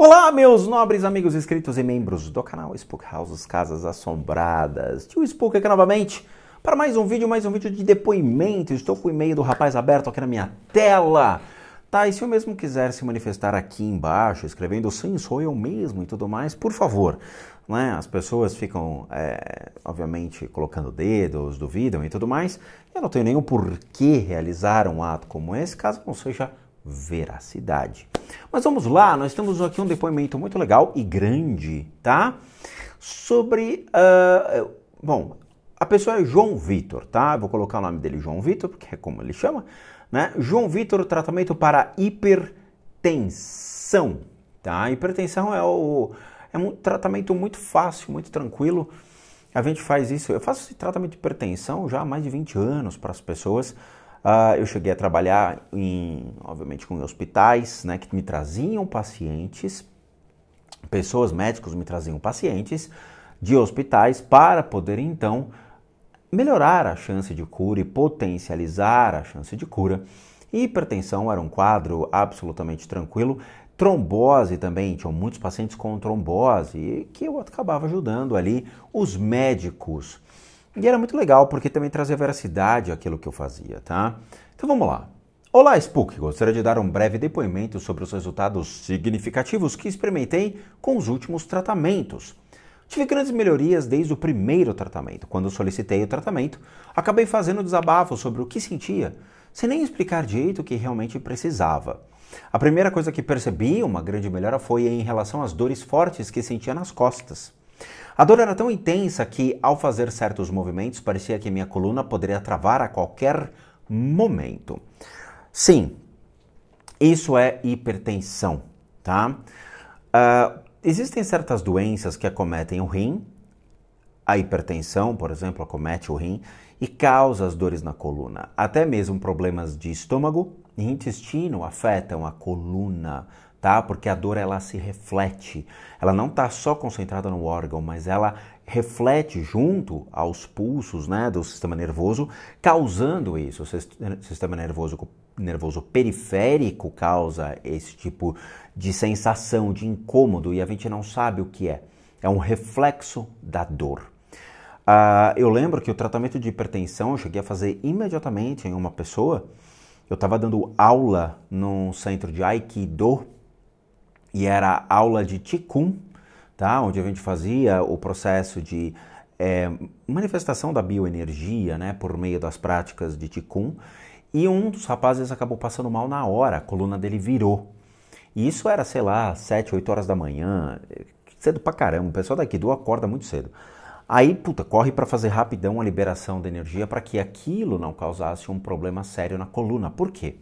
Olá, meus nobres amigos inscritos e membros do canal Spook Houses Casas Assombradas. Tio Spook aqui novamente para mais um vídeo, mais um vídeo de depoimento. Estou com o e-mail do rapaz aberto aqui na minha tela. Tá, e se eu mesmo quiser se manifestar aqui embaixo, escrevendo sim, sou eu mesmo e tudo mais, por favor. Né? As pessoas ficam, é, obviamente, colocando dedos, duvidam e tudo mais. Eu não tenho nenhum porquê realizar um ato como esse, caso não seja veracidade. Mas vamos lá, nós temos aqui um depoimento muito legal e grande, tá? Sobre. Uh, bom, a pessoa é João Vitor, tá? vou colocar o nome dele João Vitor, porque é como ele chama, né? João Vitor, tratamento para hipertensão, tá? A hipertensão é, o, é um tratamento muito fácil, muito tranquilo. A gente faz isso, eu faço esse tratamento de hipertensão já há mais de 20 anos para as pessoas Uh, eu cheguei a trabalhar, em, obviamente, com hospitais né, que me traziam pacientes, pessoas, médicos me traziam pacientes de hospitais para poder então melhorar a chance de cura e potencializar a chance de cura. Hipertensão era um quadro absolutamente tranquilo. Trombose também, tinham muitos pacientes com trombose, que eu acabava ajudando ali os médicos e era muito legal, porque também trazia veracidade àquilo que eu fazia, tá? Então vamos lá. Olá, Spook! Gostaria de dar um breve depoimento sobre os resultados significativos que experimentei com os últimos tratamentos. Tive grandes melhorias desde o primeiro tratamento. Quando solicitei o tratamento, acabei fazendo desabafo sobre o que sentia, sem nem explicar direito o que realmente precisava. A primeira coisa que percebi, uma grande melhora, foi em relação às dores fortes que sentia nas costas. A dor era tão intensa que, ao fazer certos movimentos, parecia que minha coluna poderia travar a qualquer momento. Sim, isso é hipertensão, tá? Uh, existem certas doenças que acometem o rim, a hipertensão, por exemplo, acomete o rim e causa as dores na coluna. Até mesmo problemas de estômago e intestino afetam a coluna, tá? Porque a dor ela se reflete. Ela não está só concentrada no órgão, mas ela reflete junto aos pulsos, né, do sistema nervoso, causando isso. O sistema nervoso nervoso periférico causa esse tipo de sensação de incômodo e a gente não sabe o que é. É um reflexo da dor. Uh, eu lembro que o tratamento de hipertensão eu cheguei a fazer imediatamente em uma pessoa. Eu estava dando aula num centro de Aikido e era aula de Tikkun, tá? onde a gente fazia o processo de é, manifestação da bioenergia né? por meio das práticas de Tikkun. E um dos rapazes acabou passando mal na hora, a coluna dele virou. E isso era, sei lá, 7, 8 horas da manhã, cedo pra caramba. O pessoal daqui do acorda muito cedo. Aí, puta, corre para fazer rapidão a liberação da energia para que aquilo não causasse um problema sério na coluna. Por quê?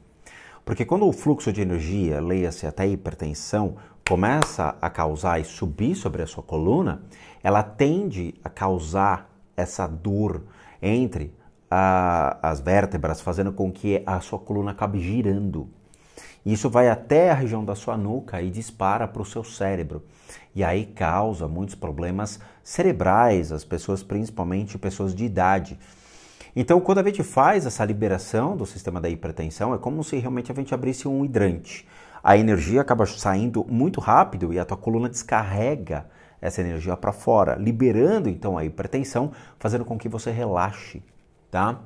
Porque quando o fluxo de energia, leia-se até hipertensão, começa a causar e subir sobre a sua coluna, ela tende a causar essa dor entre a, ah, as vértebras, fazendo com que a sua coluna acabe girando. Isso vai até a região da sua nuca e dispara para o seu cérebro. E aí causa muitos problemas cerebrais, as pessoas, principalmente pessoas de idade, então, quando a gente faz essa liberação do sistema da hipertensão, é como se realmente a gente abrisse um hidrante. A energia acaba saindo muito rápido e a tua coluna descarrega essa energia para fora, liberando então a hipertensão, fazendo com que você relaxe, tá?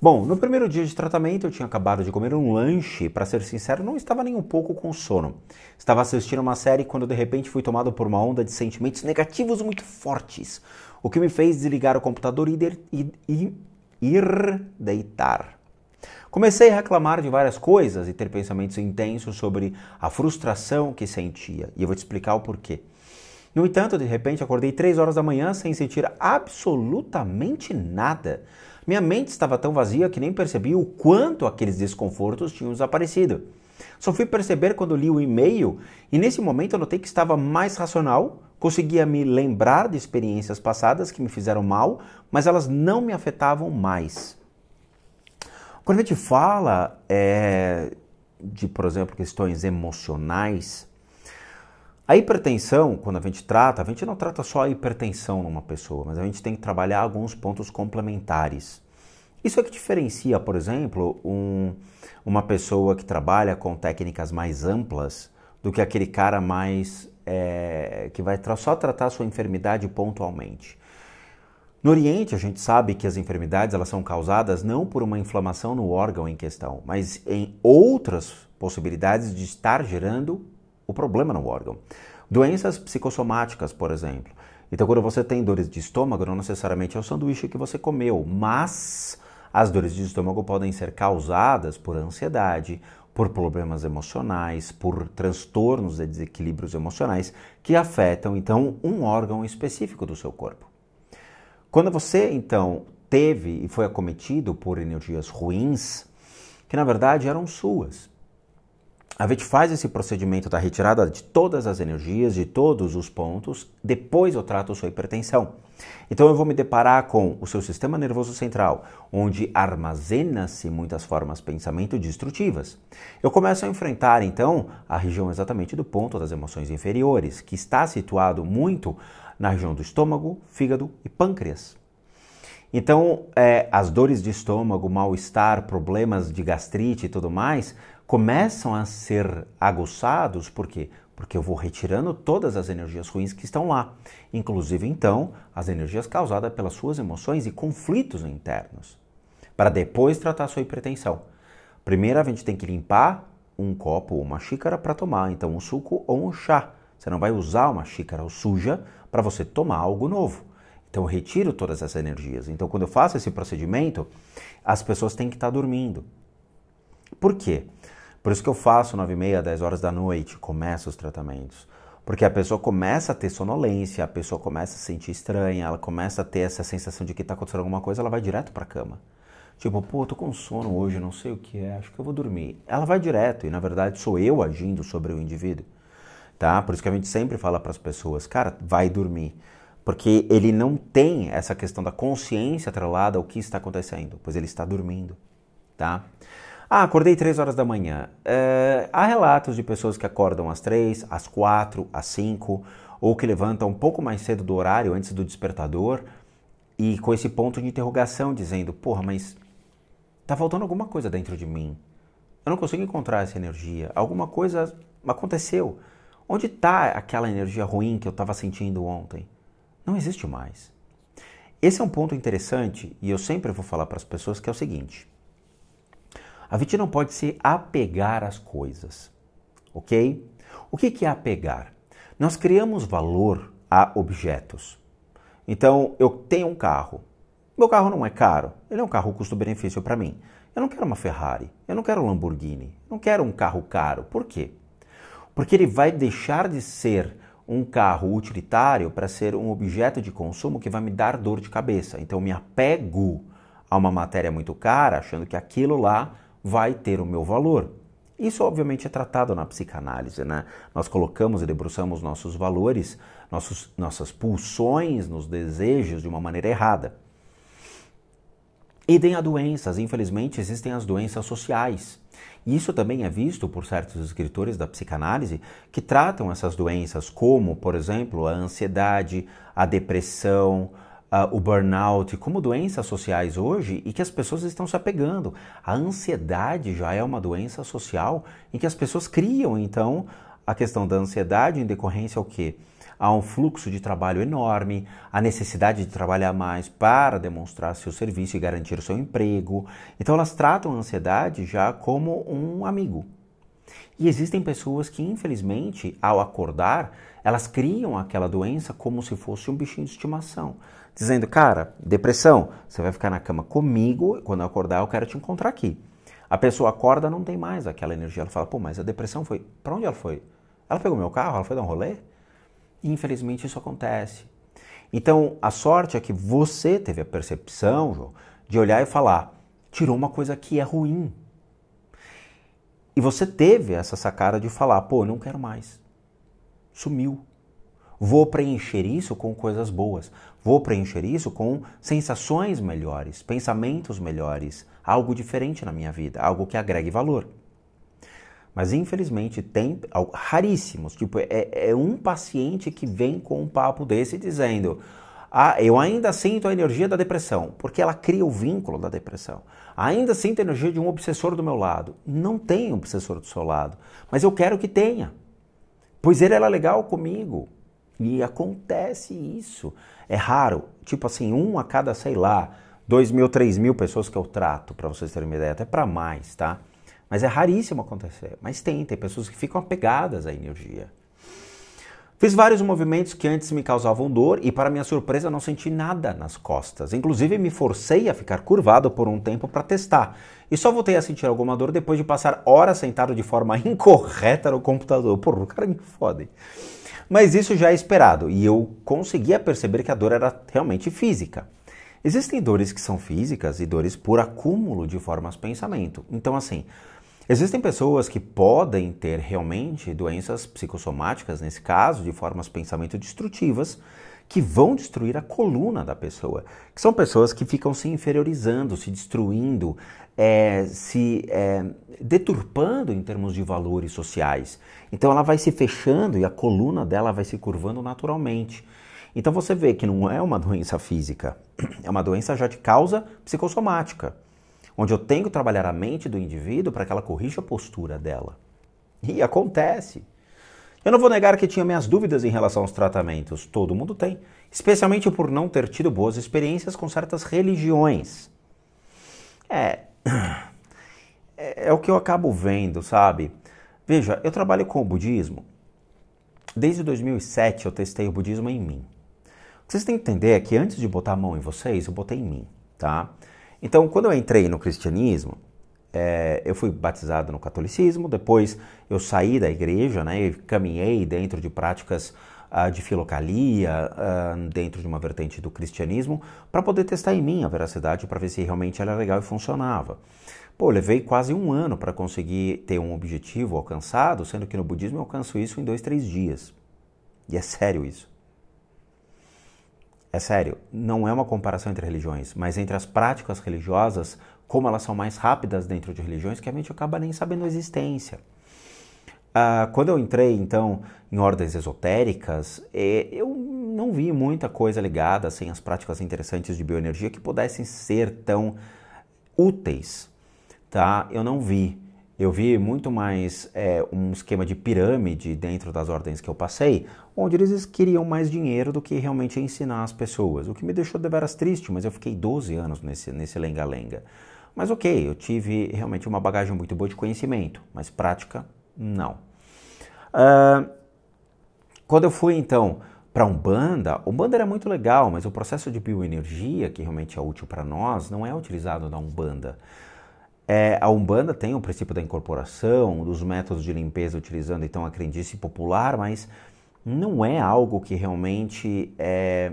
Bom, no primeiro dia de tratamento eu tinha acabado de comer um lanche, para ser sincero, não estava nem um pouco com sono. Estava assistindo uma série quando de repente fui tomado por uma onda de sentimentos negativos muito fortes, o que me fez desligar o computador e, de, e, ir deitar. Comecei a reclamar de várias coisas e ter pensamentos intensos sobre a frustração que sentia, e eu vou te explicar o porquê. No entanto, de repente acordei três horas da manhã sem sentir absolutamente nada. Minha mente estava tão vazia que nem percebi o quanto aqueles desconfortos tinham desaparecido. Só fui perceber quando li o e-mail e nesse momento eu notei que estava mais racional, Conseguia me lembrar de experiências passadas que me fizeram mal, mas elas não me afetavam mais. Quando a gente fala é, de, por exemplo, questões emocionais, a hipertensão, quando a gente trata, a gente não trata só a hipertensão numa pessoa, mas a gente tem que trabalhar alguns pontos complementares. Isso é que diferencia, por exemplo, um, uma pessoa que trabalha com técnicas mais amplas do que aquele cara mais é, que vai só tratar a sua enfermidade pontualmente. No Oriente, a gente sabe que as enfermidades elas são causadas não por uma inflamação no órgão em questão, mas em outras possibilidades de estar gerando o problema no órgão. Doenças psicossomáticas, por exemplo. Então, quando você tem dores de estômago, não necessariamente é o sanduíche que você comeu, mas as dores de estômago podem ser causadas por ansiedade, por problemas emocionais, por transtornos e desequilíbrios emocionais que afetam então um órgão específico do seu corpo. Quando você então teve e foi acometido por energias ruins, que na verdade eram suas, a gente faz esse procedimento da retirada de todas as energias, de todos os pontos, depois eu trato sua hipertensão. Então eu vou me deparar com o seu sistema nervoso central, onde armazena-se muitas formas de pensamento destrutivas. Eu começo a enfrentar então a região exatamente do ponto das emoções inferiores, que está situado muito na região do estômago, fígado e pâncreas. Então, é, as dores de estômago, mal-estar, problemas de gastrite e tudo mais começam a ser aguçados, por quê? Porque eu vou retirando todas as energias ruins que estão lá, inclusive então as energias causadas pelas suas emoções e conflitos internos, para depois tratar a sua hipertensão. Primeiro a gente tem que limpar um copo ou uma xícara para tomar, então um suco ou um chá. Você não vai usar uma xícara suja para você tomar algo novo. Então eu retiro todas essas energias. Então quando eu faço esse procedimento, as pessoas têm que estar dormindo. Por quê? Por isso que eu faço 9 e meia, 10 horas da noite, começo os tratamentos. Porque a pessoa começa a ter sonolência, a pessoa começa a se sentir estranha, ela começa a ter essa sensação de que está acontecendo alguma coisa, ela vai direto para a cama. Tipo, pô, tô com sono hoje, não sei o que é, acho que eu vou dormir. Ela vai direto e na verdade sou eu agindo sobre o indivíduo. Tá? Por isso que a gente sempre fala para as pessoas, cara, vai dormir. Porque ele não tem essa questão da consciência atrelada ao que está acontecendo, pois ele está dormindo, tá? Ah, acordei 3 horas da manhã. Eh, há relatos de pessoas que acordam às 3, às 4, às 5, ou que levantam um pouco mais cedo do horário, antes do despertador, e com esse ponto de interrogação, dizendo: porra, mas tá faltando alguma coisa dentro de mim. Eu não consigo encontrar essa energia. Alguma coisa aconteceu. Onde está aquela energia ruim que eu estava sentindo ontem? Não existe mais. Esse é um ponto interessante e eu sempre vou falar para as pessoas que é o seguinte: a gente não pode se apegar às coisas, ok? O que é apegar? Nós criamos valor a objetos. Então, eu tenho um carro. Meu carro não é caro, ele é um carro custo-benefício para mim. Eu não quero uma Ferrari, eu não quero um Lamborghini, não quero um carro caro. Por quê? Porque ele vai deixar de ser um carro utilitário para ser um objeto de consumo que vai me dar dor de cabeça. Então, eu me apego a uma matéria muito cara, achando que aquilo lá vai ter o meu valor. Isso, obviamente, é tratado na psicanálise, né? Nós colocamos e debruçamos nossos valores, nossos, nossas pulsões, nos desejos de uma maneira errada. E tem a doenças, infelizmente existem as doenças sociais. E isso também é visto por certos escritores da psicanálise que tratam essas doenças como, por exemplo, a ansiedade, a depressão, ah, o burnout como doenças sociais hoje e que as pessoas estão se apegando. A ansiedade já é uma doença social em que as pessoas criam, então, a questão da ansiedade em decorrência ao quê? Há um fluxo de trabalho enorme, a necessidade de trabalhar mais para demonstrar seu serviço e garantir seu emprego. Então elas tratam a ansiedade já como um amigo. E existem pessoas que, infelizmente, ao acordar, elas criam aquela doença como se fosse um bichinho de estimação dizendo: Cara, depressão, você vai ficar na cama comigo, quando eu acordar eu quero te encontrar aqui. A pessoa acorda, não tem mais aquela energia. Ela fala: Pô, mas a depressão foi. Para onde ela foi? Ela pegou meu carro? Ela foi dar um rolê? Infelizmente isso acontece. Então a sorte é que você teve a percepção, João, de olhar e falar: tirou uma coisa que é ruim. E você teve essa sacada de falar: pô, não quero mais. Sumiu. Vou preencher isso com coisas boas. Vou preencher isso com sensações melhores, pensamentos melhores, algo diferente na minha vida, algo que agregue valor. Mas infelizmente tem raríssimos, tipo, é, é um paciente que vem com um papo desse dizendo: ah, eu ainda sinto a energia da depressão, porque ela cria o vínculo da depressão. Ainda sinto a energia de um obsessor do meu lado. Não tem um obsessor do seu lado, mas eu quero que tenha, pois ele era legal comigo. E acontece isso. É raro, tipo assim, um a cada, sei lá, dois mil, três mil pessoas que eu trato, para vocês terem uma ideia, até para mais, tá? Mas é raríssimo acontecer. Mas tem, tem pessoas que ficam apegadas à energia. Fiz vários movimentos que antes me causavam dor e, para minha surpresa, não senti nada nas costas. Inclusive, me forcei a ficar curvado por um tempo para testar. E só voltei a sentir alguma dor depois de passar horas sentado de forma incorreta no computador. Porra, o cara me fode. Mas isso já é esperado e eu conseguia perceber que a dor era realmente física. Existem dores que são físicas e dores por acúmulo de formas pensamento. Então, assim, existem pessoas que podem ter realmente doenças psicossomáticas, nesse caso, de formas pensamento destrutivas, que vão destruir a coluna da pessoa. Que são pessoas que ficam se inferiorizando, se destruindo, é, se é, deturpando em termos de valores sociais. Então ela vai se fechando e a coluna dela vai se curvando naturalmente. Então você vê que não é uma doença física, é uma doença já de causa psicossomática, onde eu tenho que trabalhar a mente do indivíduo para que ela corrija a postura dela. E acontece. Eu não vou negar que tinha minhas dúvidas em relação aos tratamentos, todo mundo tem, especialmente por não ter tido boas experiências com certas religiões. É. É, é, o que eu acabo vendo, sabe? Veja, eu trabalho com o budismo. Desde 2007 eu testei o budismo em mim. O que vocês têm que entender é que antes de botar a mão em vocês, eu botei em mim, tá? Então, quando eu entrei no cristianismo, é, eu fui batizado no catolicismo, depois eu saí da igreja, né, e caminhei dentro de práticas uh, de filocalia, uh, dentro de uma vertente do cristianismo, para poder testar em mim a veracidade, para ver se realmente era legal e funcionava. Pô, levei quase um ano para conseguir ter um objetivo alcançado, sendo que no budismo eu alcanço isso em dois, três dias. E é sério isso. É sério, não é uma comparação entre religiões, mas entre as práticas religiosas, como elas são mais rápidas dentro de religiões, que a gente acaba nem sabendo a existência. Ah, quando eu entrei, então, em ordens esotéricas, é, eu não vi muita coisa ligada assim, às práticas interessantes de bioenergia que pudessem ser tão úteis. Tá? Eu não vi. Eu vi muito mais é, um esquema de pirâmide dentro das ordens que eu passei, onde eles queriam mais dinheiro do que realmente ensinar as pessoas, o que me deixou deveras triste, mas eu fiquei 12 anos nesse lenga-lenga. Nesse mas ok, eu tive realmente uma bagagem muito boa de conhecimento, mas prática, não. Uh, quando eu fui então para Umbanda, Umbanda era muito legal, mas o processo de bioenergia, que realmente é útil para nós, não é utilizado na Umbanda. É, a Umbanda tem o princípio da incorporação, dos métodos de limpeza utilizando então a crendice popular, mas não é algo que realmente é,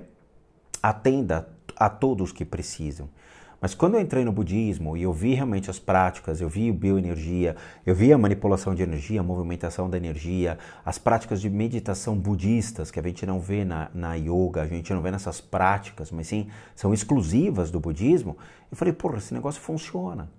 atenda a todos que precisam. Mas quando eu entrei no budismo e eu vi realmente as práticas, eu vi bioenergia, eu vi a manipulação de energia, a movimentação da energia, as práticas de meditação budistas, que a gente não vê na, na yoga, a gente não vê nessas práticas, mas sim são exclusivas do budismo, eu falei, porra, esse negócio funciona.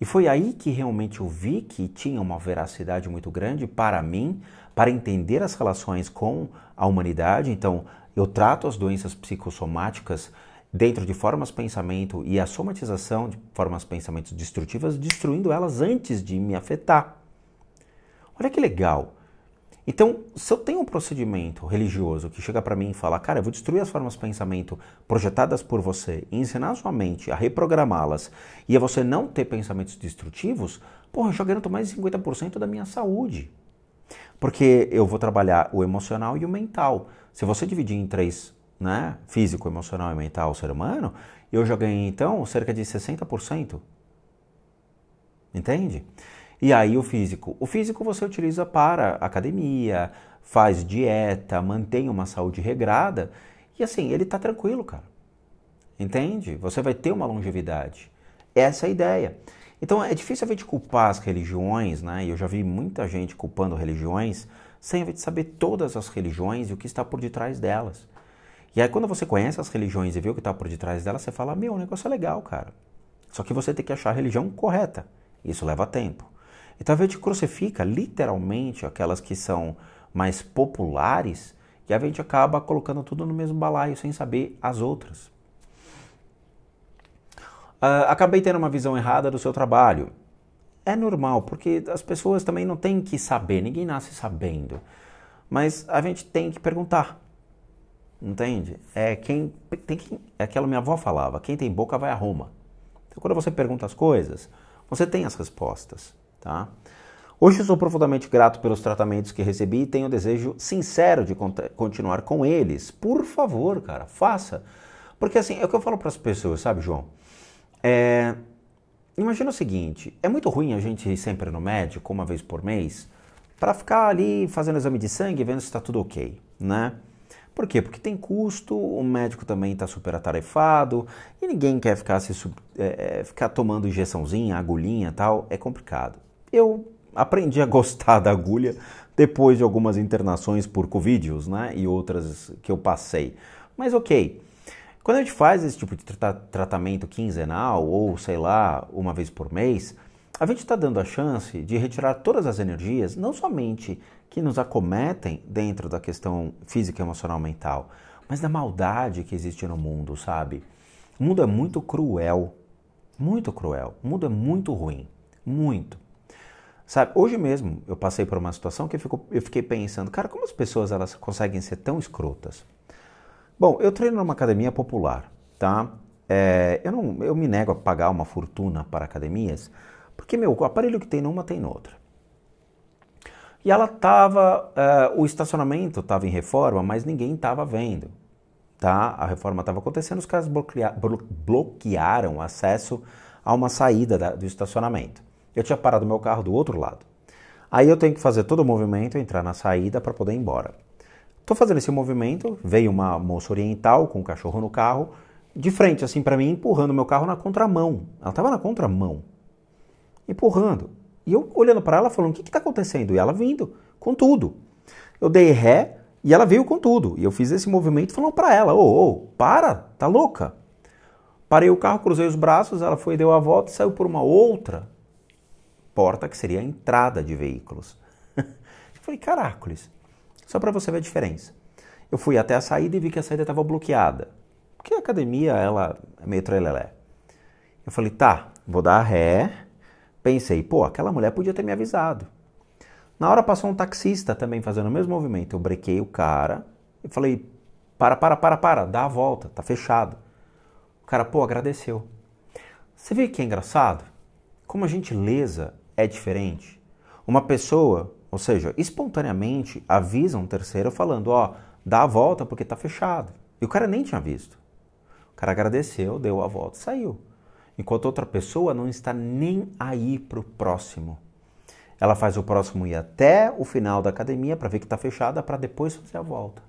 E foi aí que realmente eu vi que tinha uma veracidade muito grande para mim, para entender as relações com a humanidade. Então, eu trato as doenças psicossomáticas dentro de formas pensamento e a somatização de formas pensamentos destrutivas, destruindo elas antes de me afetar. Olha que legal. Então, se eu tenho um procedimento religioso que chega para mim e fala, cara, eu vou destruir as formas de pensamento projetadas por você e ensinar a sua mente a reprogramá-las e a você não ter pensamentos destrutivos, porra, eu já garanto mais de 50% da minha saúde. Porque eu vou trabalhar o emocional e o mental. Se você dividir em três né, físico, emocional e mental ao ser humano, eu já ganhei então cerca de 60%. Entende? E aí o físico. O físico você utiliza para academia, faz dieta, mantém uma saúde regrada e assim, ele está tranquilo, cara. Entende? Você vai ter uma longevidade. Essa é a ideia. Então é difícil a gente culpar as religiões, né? E eu já vi muita gente culpando religiões sem a gente saber todas as religiões e o que está por detrás delas. E aí quando você conhece as religiões e vê o que está por detrás delas, você fala, meu, o negócio é legal, cara. Só que você tem que achar a religião correta. Isso leva tempo. Então a gente crucifica literalmente aquelas que são mais populares e a gente acaba colocando tudo no mesmo balaio sem saber as outras. Uh, acabei tendo uma visão errada do seu trabalho. É normal, porque as pessoas também não têm que saber, ninguém nasce sabendo. Mas a gente tem que perguntar. Entende? É quem tem que. É aquela minha avó falava: quem tem boca vai a Roma. Então, quando você pergunta as coisas, você tem as respostas, tá? Hoje eu sou profundamente grato pelos tratamentos que recebi e tenho o desejo sincero de continuar com eles. Por favor, cara, faça. Porque assim, é o que eu falo para as pessoas, sabe, João? É... Imagina o seguinte: é muito ruim a gente ir sempre no médico, uma vez por mês, para ficar ali fazendo exame de sangue e vendo se está tudo ok, né? Por quê? Porque tem custo, o médico também está super atarefado e ninguém quer ficar, se, é, é, ficar tomando injeçãozinha, agulhinha tal, é complicado. Eu aprendi a gostar da agulha depois de algumas internações por Covid, né, e outras que eu passei. Mas ok, quando a gente faz esse tipo de tra tratamento quinzenal ou sei lá, uma vez por mês, a gente está dando a chance de retirar todas as energias, não somente que nos acometem dentro da questão física, emocional, mental, mas da maldade que existe no mundo, sabe? O mundo é muito cruel, muito cruel. O mundo é muito ruim, muito. Sabe, hoje mesmo eu passei por uma situação que eu, fico, eu fiquei pensando, cara, como as pessoas elas conseguem ser tão escrotas? Bom, eu treino numa academia popular, tá? É, eu, não, eu me nego a pagar uma fortuna para academias, porque, meu, o aparelho que tem numa tem noutra. E ela tava, uh, o estacionamento estava em reforma, mas ninguém estava vendo, tá? A reforma estava acontecendo, os caras bloquea bloquearam o acesso a uma saída da, do estacionamento. Eu tinha parado meu carro do outro lado. Aí eu tenho que fazer todo o movimento, entrar na saída para poder ir embora. Tô fazendo esse movimento, veio uma moça oriental com um cachorro no carro, de frente assim para mim, empurrando meu carro na contramão. Ela estava na contramão empurrando. E eu olhando para ela, falando: o que está acontecendo? E ela vindo com tudo. Eu dei ré e ela veio com tudo. E eu fiz esse movimento falando para ela: ô, oh, ô, oh, para, tá louca? Parei o carro, cruzei os braços, ela foi, deu a volta e saiu por uma outra porta que seria a entrada de veículos. eu falei: caracoles, só para você ver a diferença. Eu fui até a saída e vi que a saída estava bloqueada. Porque a academia, ela é meio trelelé. Eu falei: tá, vou dar ré Pensei, pô, aquela mulher podia ter me avisado. Na hora passou um taxista também fazendo o mesmo movimento. Eu brequei o cara e falei: para, para, para, para, dá a volta, tá fechado. O cara, pô, agradeceu. Você vê que é engraçado? Como a gentileza é diferente. Uma pessoa, ou seja, espontaneamente avisa um terceiro falando: ó, dá a volta porque tá fechado. E o cara nem tinha visto. O cara agradeceu, deu a volta e saiu enquanto outra pessoa não está nem aí para o próximo. Ela faz o próximo ir até o final da academia para ver que está fechada, para depois fazer a volta.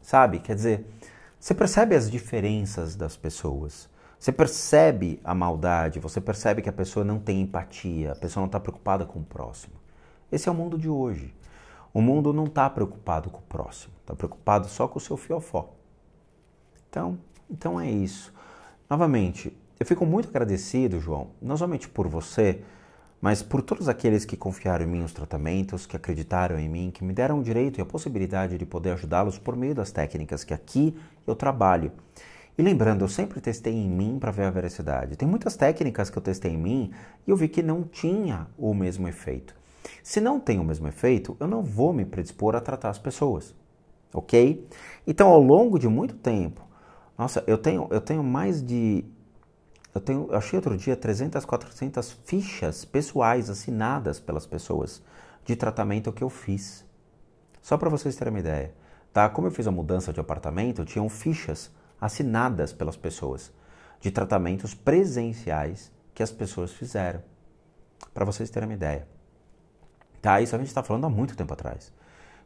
Sabe? Quer dizer, você percebe as diferenças das pessoas. Você percebe a maldade, você percebe que a pessoa não tem empatia, a pessoa não está preocupada com o próximo. Esse é o mundo de hoje. O mundo não está preocupado com o próximo, está preocupado só com o seu fiofó. Então, então é isso. Novamente, eu fico muito agradecido, João, não somente por você, mas por todos aqueles que confiaram em mim os tratamentos, que acreditaram em mim, que me deram o direito e a possibilidade de poder ajudá-los por meio das técnicas que aqui eu trabalho. E lembrando, eu sempre testei em mim para ver a veracidade. Tem muitas técnicas que eu testei em mim e eu vi que não tinha o mesmo efeito. Se não tem o mesmo efeito, eu não vou me predispor a tratar as pessoas, ok? Então, ao longo de muito tempo, nossa, eu tenho, eu tenho mais de eu tenho, eu achei outro dia 300, 400 fichas pessoais assinadas pelas pessoas de tratamento que eu fiz. Só para vocês terem uma ideia, tá? Como eu fiz a mudança de apartamento, tinham fichas assinadas pelas pessoas de tratamentos presenciais que as pessoas fizeram. Para vocês terem uma ideia. Tá? Isso a gente está falando há muito tempo atrás.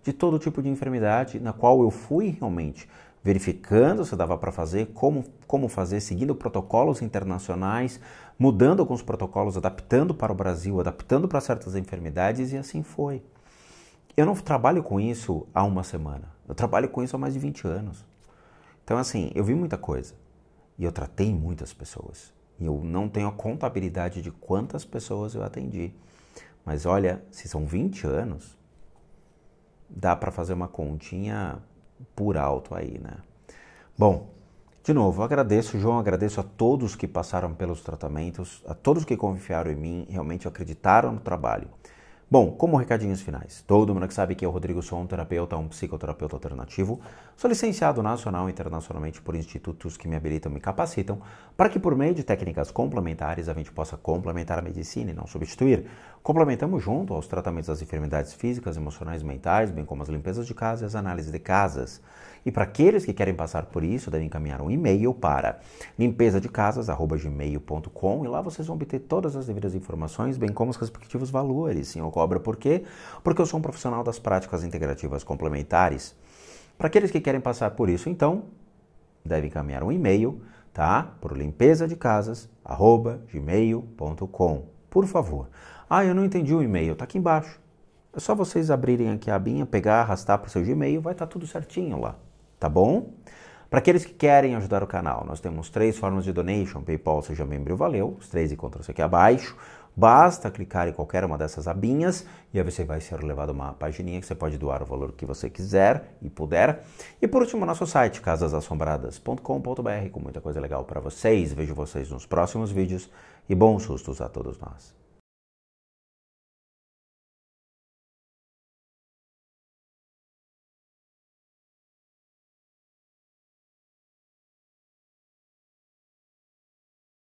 De todo tipo de enfermidade na qual eu fui realmente verificando se dava para fazer, como, como fazer, seguindo protocolos internacionais, mudando alguns protocolos, adaptando para o Brasil, adaptando para certas enfermidades e assim foi. Eu não trabalho com isso há uma semana, eu trabalho com isso há mais de 20 anos. Então, assim, eu vi muita coisa e eu tratei muitas pessoas. E eu não tenho a contabilidade de quantas pessoas eu atendi. Mas olha, se são 20 anos, dá para fazer uma continha por alto aí, né? Bom, de novo, agradeço, João, agradeço a todos que passaram pelos tratamentos, a todos que confiaram em mim, realmente acreditaram no trabalho. Bom, como recadinhos finais, todo mundo que sabe que eu, é Rodrigo, sou um terapeuta, um psicoterapeuta alternativo, sou licenciado nacional e internacionalmente por institutos que me habilitam e me capacitam para que, por meio de técnicas complementares, a gente possa complementar a medicina e não substituir. Complementamos junto aos tratamentos das enfermidades físicas, emocionais e mentais, bem como as limpezas de casa e as análises de casas. E para aqueles que querem passar por isso, devem encaminhar um e-mail para limpeza de casas@gmail.com e lá vocês vão obter todas as devidas informações, bem como os respectivos valores. Sim, eu cobro por quê? Porque eu sou um profissional das práticas integrativas complementares. Para aqueles que querem passar por isso, então, devem encaminhar um e-mail, tá? Por limpeza de casasgmailcom Por favor. Ah, eu não entendi o e-mail, tá aqui embaixo. É só vocês abrirem aqui a abinha, pegar, arrastar para o seu Gmail, vai estar tá tudo certinho lá tá bom? Para aqueles que querem ajudar o canal, nós temos três formas de donation: PayPal, seja membro, valeu. Os três encontram-se aqui abaixo. Basta clicar em qualquer uma dessas abinhas e aí você vai ser levado a uma pagininha que você pode doar o valor que você quiser e puder. E por último, nosso site casasassombradas.com.br com muita coisa legal para vocês. Vejo vocês nos próximos vídeos e bons sustos a todos nós.